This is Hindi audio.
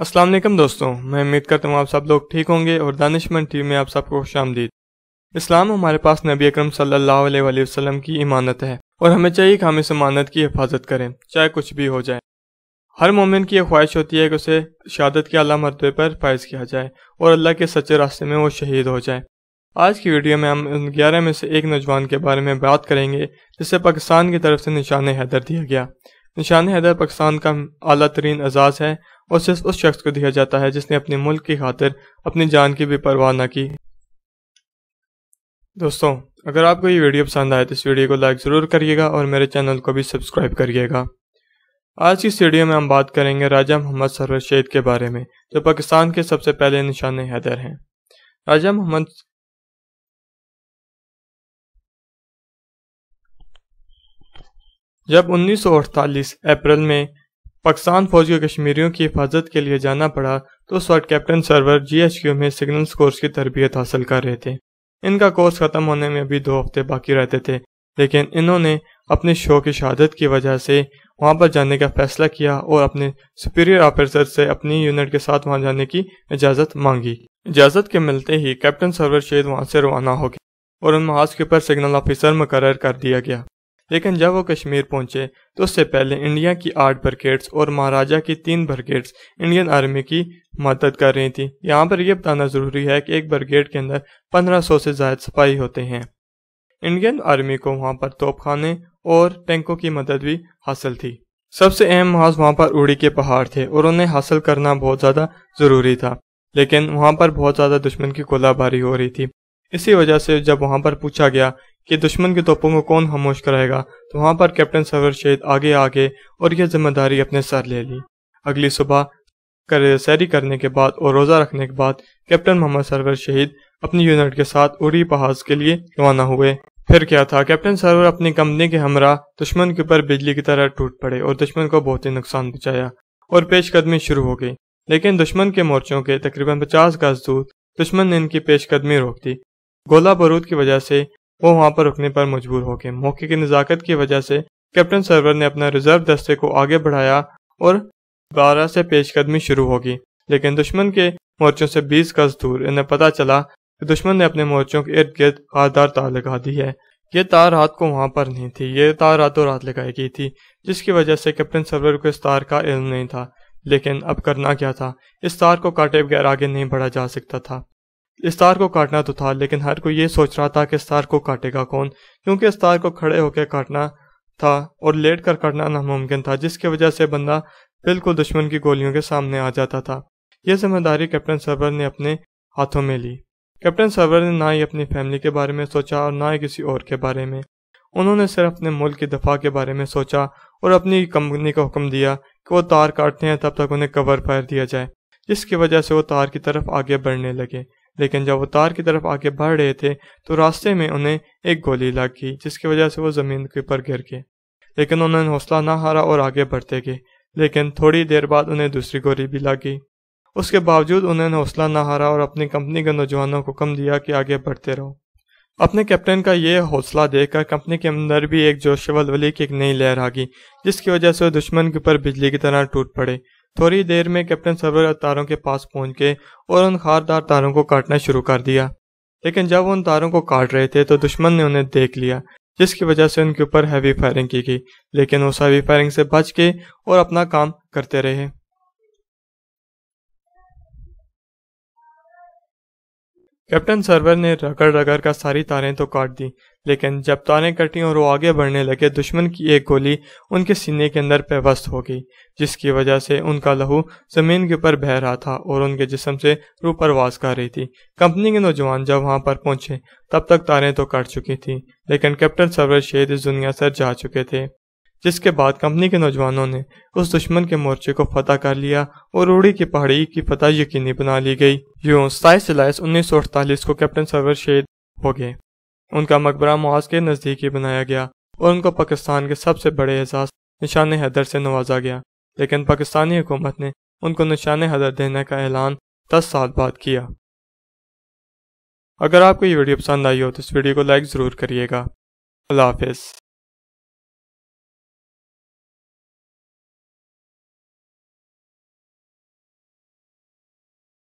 वालेकुम दोस्तों मैं उम्मीद करता हूँ आप सब लोग ठीक होंगे और दानिशमंद टीम में आप सबको खुश आमदीद इस्लाम हमारे पास नबी अकरम सल्लल्लाहु अलैहि वसल्लम की इमानत है और हमें चाहिए कि हम इस इमानत की हिफाजत करें चाहे कुछ भी हो जाए हर मोमिन की यह ख्वाहिश होती है कि उसे शहादत के अला मरतबे पर फायज किया जाए और अल्लाह के सच्चे रास्ते में वो शहीद हो जाए आज की वीडियो में हम उन ग्यारह में से एक नौजवान के बारे में बात करेंगे जिसे पाकिस्तान की तरफ से निशान हैदर दिया गया निशान हैदर पाकिस्तान का अला तरीन एजाज़ है और सिर्फ उस शख्स को दिया जाता है जिसने अपने मुल्क की खातिर अपनी जान की भी परवाह ना की दोस्तों अगर आपको ये वीडियो पसंद आए तो इस वीडियो को लाइक ज़रूर करिएगा और मेरे चैनल को भी सब्सक्राइब करिएगा आज की वीडियो में हम बात करेंगे राजा मोहम्मद सरवर शेद के बारे में जो पाकिस्तान के सबसे पहले निशान हैदर हैं राजा मोहम्मद जब 1948 अप्रैल में पाकिस्तान फौज को कश्मीरियों की हिफाजत के लिए जाना पड़ा तो उस वक्त कैप्टन सर्वर जीएचक्यू में सिग्नल्स कोर्स की तरबियत हासिल कर रहे थे इनका कोर्स ख़त्म होने में अभी दो हफ्ते बाकी रहते थे लेकिन इन्होंने अपने शो की शहादत की वजह से वहाँ पर जाने का फैसला किया और अपने सुपीरियर ऑफिसर से अपनी यूनिट के साथ वहाँ जाने की इजाज़त मांगी इजाज़त के मिलते ही कैप्टन सर्वर शेद वहाँ से रवाना हो गया और उन महाज के ऊपर सिग्नल ऑफिसर मुकर कर दिया गया लेकिन जब वो कश्मीर पहुंचे तो उससे पहले इंडिया की आठ ब्रिगेड्स और महाराजा की तीन ब्रिगेड्स इंडियन आर्मी की मदद कर रही थी यहाँ पर यह बताना ज़रूरी है कि एक ब्रिगेड के अंदर 1500 से ज़्यादा सिपाही होते हैं इंडियन आर्मी को वहाँ पर तोपखाने और टैंकों की मदद भी हासिल थी सबसे अहम महाज वहाँ पर उड़ी के पहाड़ थे और उन्हें हासिल करना बहुत ज़्यादा ज़रूरी था लेकिन वहाँ पर बहुत ज़्यादा दुश्मन की गोलाबारी हो रही थी इसी वजह से जब वहाँ पर पूछा गया कि दुश्मन के तोपों को कौन खामोश कराएगा तो वहां पर कैप्टन सवर शहीद आगे आ गए और यह जिम्मेदारी अपने सर ले ली अगली सुबह कर सैरी करने के बाद और रोज़ा रखने के बाद कैप्टन मोहम्मद सरवर शहीद अपनी यूनिट के साथ उड़ी पहाज के लिए रवाना हुए फिर क्या था कैप्टन सरवर अपनी कंपनी के हमरा दुश्मन के ऊपर बिजली की तरह टूट पड़े और दुश्मन को बहुत ही नुकसान पहुंचाया और पेशकदमी शुरू हो गई लेकिन दुश्मन के मोर्चों के तकरीबन पचास गज दूर दुश्मन ने इनकी पेशकदमी रोक दी गोला बारूद की वजह से वो वहां पर रुकने पर मजबूर हो गए मौके की नज़ाकत की वजह से कैप्टन सर्वर ने अपना रिजर्व दस्ते को आगे बढ़ाया और बारह से पेशकदमी शुरू होगी लेकिन दुश्मन के मोर्चों से बीस गज दूर इन्हें पता चला कि दुश्मन ने अपने मोर्चों के इर्द गिर्द पारदार तार लगा दी है ये तार रात को वहां पर नहीं थी ये तार रातों रात लगाई गई थी जिसकी वजह से कैप्टन सर्वर को इस तार का इल्म नहीं था लेकिन अब करना क्या था इस तार को काटे बगैर आगे नहीं बढ़ा जा सकता था इस तार को काटना तो था लेकिन हर कोई ये सोच रहा था कि इस तार को काटेगा कौन क्योंकि इस तार को खड़े होकर काटना था और लेट कर काटना नामुमकिन था जिसकी वजह से बंदा बिल्कुल दुश्मन की गोलियों के सामने आ जाता था यह जिम्मेदारी कैप्टन सर्वर ने अपने हाथों में ली कैप्टन सर्वर ने ना ही अपनी फैमिली के बारे में सोचा और ना ही किसी और के बारे में उन्होंने सिर्फ अपने मुल्क की दफा के बारे में सोचा और अपनी कंपनी का हुक्म दिया कि वो तार काटते हैं तब तक उन्हें कवर फायर दिया जाए जिसकी वजह से वो तार की तरफ आगे बढ़ने लगे लेकिन जब वो तार की तरफ आगे बढ़ रहे थे तो रास्ते में उन्हें एक गोली लग गई जिसकी वजह से वो ज़मीन के ऊपर गिर गए लेकिन उन्होंने हौसला ना हारा और आगे बढ़ते गए लेकिन थोड़ी देर बाद उन्हें दूसरी गोली भी गई उसके बावजूद उन्होंने हौसला ना हारा और अपनी कंपनी के नौजवानों को कम दिया कि आगे बढ़ते रहो अपने कैप्टन का यह हौसला देखकर कंपनी के अंदर भी एक वली की एक नई लहर आ गई जिसकी वजह से वो दुश्मन के ऊपर बिजली की तरह टूट पड़े थोड़ी देर में कैप्टन सरवर तारों के पास पहुंच गए और उन खारदार तारों को काटना शुरू कर दिया लेकिन जब उन तारों को काट रहे थे तो दुश्मन ने उन्हें देख लिया जिसकी वजह से उनके ऊपर हैवी फायरिंग की गई लेकिन उस हैवी फायरिंग से बच के और अपना काम करते रहे कैप्टन सर्वर ने रगड़ रगड़ कर सारी तारें तो काट दी लेकिन जब तारें कटी और वो आगे बढ़ने लगे दुश्मन की एक गोली उनके सीने के अंदर पेवस्त हो गई जिसकी वजह से उनका लहू जमीन के ऊपर बह रहा था और उनके जिसम से रू परवास कर रही थी कंपनी के नौजवान जब वहां पर पहुंचे तब तक तारें तो कट चुकी थी लेकिन कैप्टन सर्वर शेद इस दुनिया से जा चुके थे जिसके बाद कंपनी के नौजवानों ने उस दुश्मन के मोर्चे को फतह कर लिया और उड़ी की पहाड़ी की फतह यकीनी बना ली गई यूं सताईस जुलाई उन्नीस को कैप्टन सरवर शेद हो गए उनका मकबरा मुआज के नज़दीक ही बनाया गया और उनको पाकिस्तान के सबसे बड़े एजाज निशान हैदर से नवाजा गया लेकिन पाकिस्तानी हुकूमत ने उनको निशान हैदर देने का ऐलान दस साल बाद किया अगर आपको ये वीडियो पसंद आई हो तो इस वीडियो को लाइक ज़रूर करिएगा अल्लाह हाफिज़